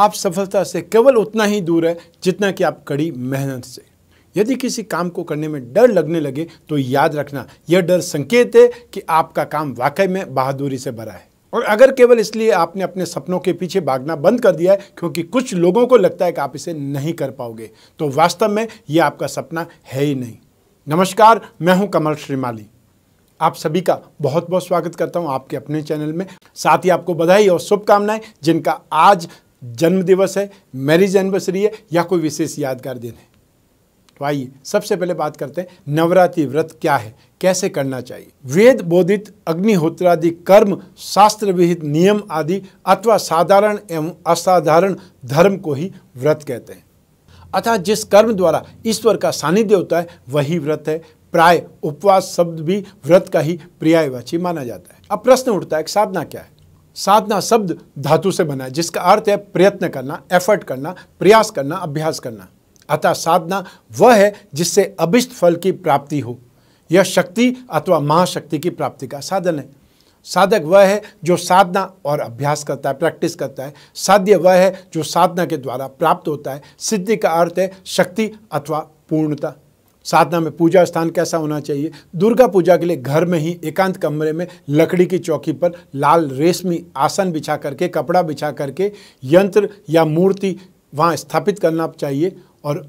आप सफलता से केवल उतना ही दूर है जितना कि आप कड़ी मेहनत से यदि किसी काम को करने में डर लगने लगे तो याद रखना यह डर संकेत है कि आपका काम वाकई में बहादुरी से भरा है और अगर केवल इसलिए आपने अपने सपनों के पीछे भागना बंद कर दिया है क्योंकि कुछ लोगों को लगता है कि आप इसे नहीं कर पाओगे तो वास्तव में ये आपका सपना है ही नहीं नमस्कार मैं हूं कमल श्रीमाली आप सभी का बहुत बहुत स्वागत करता हूं आपके अपने चैनल में साथ ही आपको बधाई और शुभकामनाएं जिनका आज जन्म दिवस है मैरिज एनिवर्सरी है या कोई विशेष यादगार दिन है तो आइए सबसे पहले बात करते हैं नवरात्रि व्रत क्या है कैसे करना चाहिए वेद बोधित अग्निहोत्रादि कर्म शास्त्र विहित नियम आदि अथवा साधारण एवं असाधारण धर्म को ही व्रत कहते हैं अतः जिस कर्म द्वारा ईश्वर का सानिध्य होता है वही व्रत है प्राय उपवास शब्द भी व्रत का ही पर्यायवाची माना जाता है अब प्रश्न उठता है कि साधना क्या है साधना शब्द धातु से बना है जिसका अर्थ है प्रयत्न करना एफर्ट करना प्रयास करना अभ्यास करना अतः साधना वह है जिससे अभिष्ट फल की प्राप्ति हो यह शक्ति अथवा महाशक्ति की प्राप्ति का साधन है साधक वह है जो साधना और अभ्यास करता है प्रैक्टिस करता है साध्य वह है जो साधना के द्वारा प्राप्त होता है सिद्धि का अर्थ है शक्ति अथवा पूर्णता साधना में पूजा स्थान कैसा होना चाहिए दुर्गा पूजा के लिए घर में ही एकांत कमरे में लकड़ी की चौकी पर लाल रेशमी आसन बिछा करके कपड़ा बिछा करके यंत्र या मूर्ति वहाँ स्थापित करना चाहिए और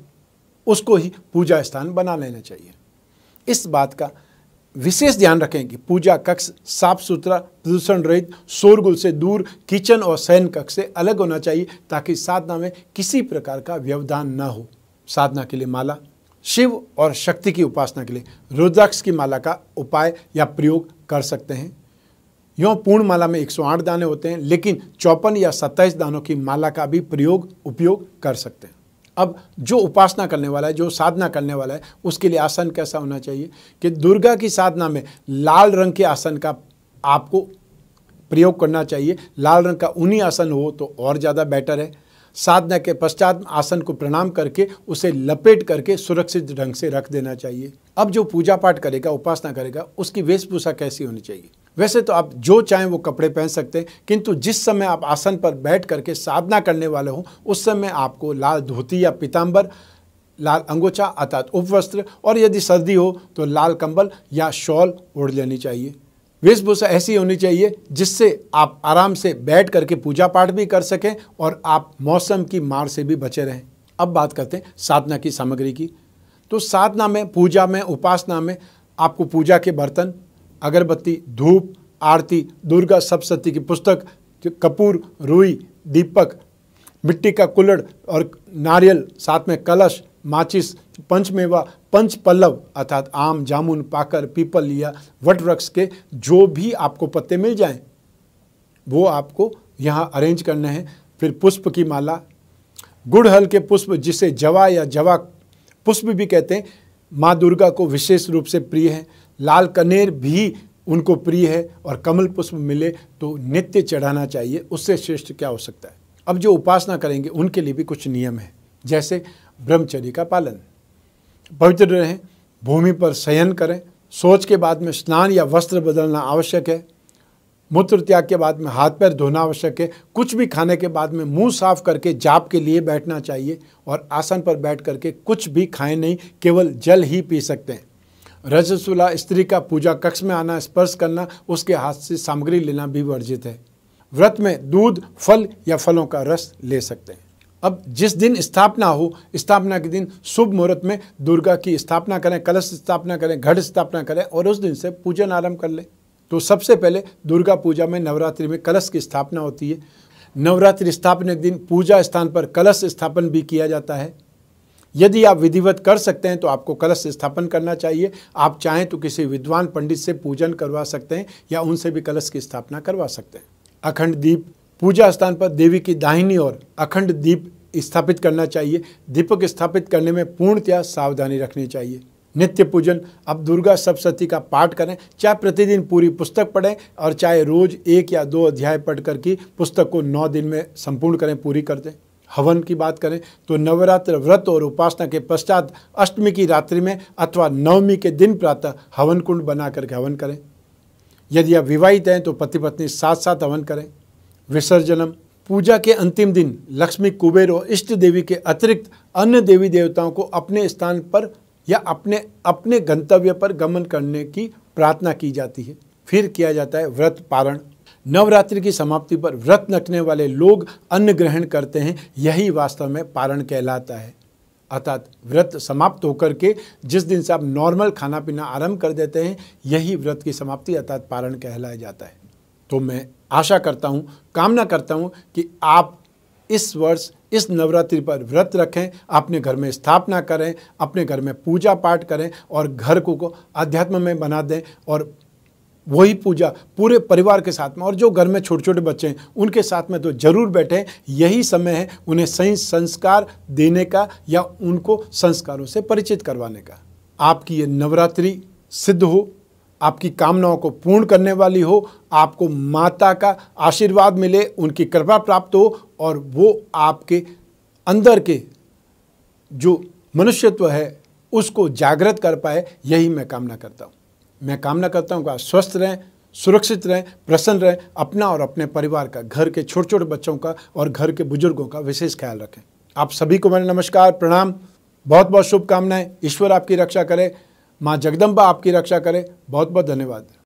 उसको ही पूजा स्थान बना लेना चाहिए इस बात का विशेष ध्यान रखें कि पूजा कक्ष साफ सुथरा प्रदूषण रहित शोरगुल से दूर किचन और शयन कक्ष से अलग होना चाहिए ताकि साधना में किसी प्रकार का व्यवधान न हो साधना के लिए माला शिव और शक्ति की उपासना के लिए रुद्राक्ष की माला का उपाय या प्रयोग कर सकते हैं यों पूर्ण माला में 108 दाने होते हैं लेकिन चौपन या 27 दानों की माला का भी प्रयोग उपयोग कर सकते हैं अब जो उपासना करने वाला है जो साधना करने वाला है उसके लिए आसन कैसा होना चाहिए कि दुर्गा की साधना में लाल रंग के आसन का आपको प्रयोग करना चाहिए लाल रंग का उन्हीं आसन हो तो और ज़्यादा बेटर है साधना के पश्चात आसन को प्रणाम करके उसे लपेट करके सुरक्षित ढंग से रख देना चाहिए अब जो पूजा पाठ करेगा उपासना करेगा उसकी वेशभूषा कैसी होनी चाहिए वैसे तो आप जो चाहें वो कपड़े पहन सकते हैं किंतु जिस समय आप आसन पर बैठ करके साधना करने वाले हों उस समय आपको लाल धोती या पीताम्बर लाल अंगोछा अर्थात उपवस्त्र और यदि सर्दी हो तो लाल कंबल या शॉल ओढ़ लेनी चाहिए वेशभूषा ऐसी होनी चाहिए जिससे आप आराम से बैठ करके पूजा पाठ भी कर सकें और आप मौसम की मार से भी बचे रहें अब बात करते हैं साधना की सामग्री की तो साधना में पूजा में उपासना में आपको पूजा के बर्तन अगरबत्ती धूप आरती दुर्गा सप्तती की पुस्तक कपूर रुई दीपक मिट्टी का कुल्लड़ और नारियल साथ में कलश माचिस पंचमेवा पंच पल्लव अर्थात आम जामुन पाकर पीपल या वट वृक्ष के जो भी आपको पत्ते मिल जाएं वो आपको यहाँ अरेंज करने हैं फिर पुष्प की माला गुड़हल के पुष्प जिसे जवा या जवा पुष्प भी कहते हैं माँ दुर्गा को विशेष रूप से प्रिय है लाल कनेर भी उनको प्रिय है और कमल पुष्प मिले तो नित्य चढ़ाना चाहिए उससे श्रेष्ठ क्या हो सकता है अब जो उपासना करेंगे उनके लिए भी कुछ नियम है जैसे ब्रह्मचर्य का पालन पवित्र रहें भूमि पर शयन करें सोच के बाद में स्नान या वस्त्र बदलना आवश्यक है मूत्र त्याग के बाद में हाथ पैर धोना आवश्यक है कुछ भी खाने के बाद में मुंह साफ करके जाप के लिए बैठना चाहिए और आसन पर बैठ करके कुछ भी खाएं नहीं केवल जल ही पी सकते हैं रजसुला स्त्री का पूजा कक्ष में आना स्पर्श करना उसके हाथ से सामग्री लेना भी वर्जित है व्रत में दूध फल या फलों का रस ले सकते हैं अब जिस दिन स्थापना हो स्थापना के दिन शुभ मुहूर्त में दुर्गा की स्थापना करें कलश स्थापना करें घट स्थापना करें और उस दिन से पूजन आरंभ कर लें तो सबसे पहले दुर्गा पूजा में नवरात्रि में कलश की स्थापना होती है नवरात्रि स्थापना के दिन पूजा स्थान पर कलश स्थापन भी किया जाता है यदि आप विधिवत कर सकते हैं तो आपको कलश स्थापन करना चाहिए आप चाहें तो किसी विद्वान पंडित से पूजन करवा सकते हैं या उनसे भी कलश की स्थापना करवा सकते हैं अखंड दीप पूजा स्थान पर देवी की दाहिनी ओर अखंड दीप स्थापित करना चाहिए दीपक स्थापित करने में पूर्णतया सावधानी रखनी चाहिए नित्य पूजन अब दुर्गा सप्तशती का पाठ करें चाहे प्रतिदिन पूरी पुस्तक पढ़ें और चाहे रोज एक या दो अध्याय पढ़ कर की पुस्तक को नौ दिन में संपूर्ण करें पूरी कर दें हवन की बात करें तो नवरात्र व्रत और उपासना के पश्चात अष्टमी की रात्रि में अथवा नवमी के दिन प्रातः हवन कुंड बना करके हवन करें यदि आप विवाहित हैं तो पति पत्नी साथ साथ हवन करें विसर्जनम पूजा के अंतिम दिन लक्ष्मी कुबेर और इष्ट देवी के अतिरिक्त अन्य देवी देवताओं को अपने स्थान पर या अपने अपने गंतव्य पर गमन करने की प्रार्थना की जाती है फिर किया जाता है व्रत पारण नवरात्रि की समाप्ति पर व्रत रखने वाले लोग अन्न ग्रहण करते हैं यही वास्तव में पारण कहलाता है अर्थात व्रत समाप्त होकर के जिस दिन से आप नॉर्मल खाना पीना आरंभ कर देते हैं यही व्रत की समाप्ति अर्थात पारण कहलाया जाता है तो मैं आशा करता हूँ कामना करता हूँ कि आप इस वर्ष इस नवरात्रि पर व्रत रखें अपने घर में स्थापना करें अपने घर में पूजा पाठ करें और घर को, को अध्यात्म में बना दें और वही पूजा पूरे परिवार के साथ में और जो घर में छोटे छोटे बच्चे हैं उनके साथ में तो जरूर बैठें यही समय है उन्हें सही संस्कार देने का या उनको संस्कारों से परिचित करवाने का आपकी ये नवरात्रि सिद्ध हो आपकी कामनाओं को पूर्ण करने वाली हो आपको माता का आशीर्वाद मिले उनकी कृपा प्राप्त हो और वो आपके अंदर के जो मनुष्यत्व है उसको जागृत कर पाए यही मैं कामना करता हूँ मैं कामना करता हूँ कि आप स्वस्थ रहें सुरक्षित रहें प्रसन्न रहें अपना और अपने परिवार का घर के छोटे छोटे बच्चों का और घर के बुजुर्गों का विशेष ख्याल रखें आप सभी को मेरा नमस्कार प्रणाम बहुत बहुत शुभकामनाएं ईश्वर आपकी रक्षा करे माँ जगदम्बा आपकी रक्षा करे बहुत बहुत धन्यवाद